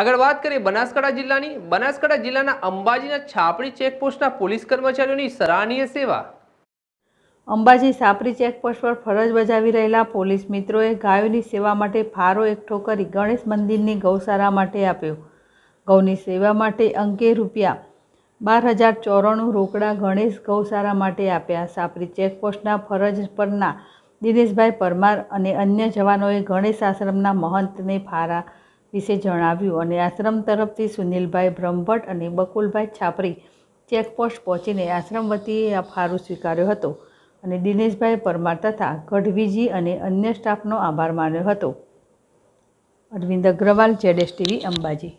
આગળ વાત કરીએ બનાસકાંઠા જિલ્લાની બનાસકાંઠા જિલ્લાના અંબાજીના છાપરી ચેકપોસ્ટના પોલીસ કર્મચારીઓની સરાહનીય સેવા અંબાજી સાપરી ચેકપોસ્ટ પર ફરજ બજાવી રહેલા પોલીસ મિત્રોએ ગાયોની સેવા માટે ફારો એકઠો કરી ગણેશ મંદિરની ગૌશાળા માટે આપ્યો ગૌની સેવા માટે અંકે રૂપિયા બાર હજાર ચોરાણું રોકડા ગણેશ ગૌશાળા માટે આપ્યા સાપરી ચેકપોસ્ટના ફરજ પરના દિનેશભાઈ પરમાર અને અન્ય જવાનોએ ગણેશ આશ્રમના મહંતને ફારા વિશે જણાવ્યું અને આશ્રમ તરફથી સુનિલભાઈ બ્રહ્મભટ્ટ અને બકુલભાઈ છાપરી ચેકપોસ્ટ પહોંચીને આશ્રમ વતીએ આ ફાળો સ્વીકાર્યો હતો અને દિનેશભાઈ પરમાર તથા ગઢવીજી અને અન્ય સ્ટાફનો આભાર માન્યો હતો અરવિંદ અગ્રવાલ જેડેસ ટીવી અંબાજી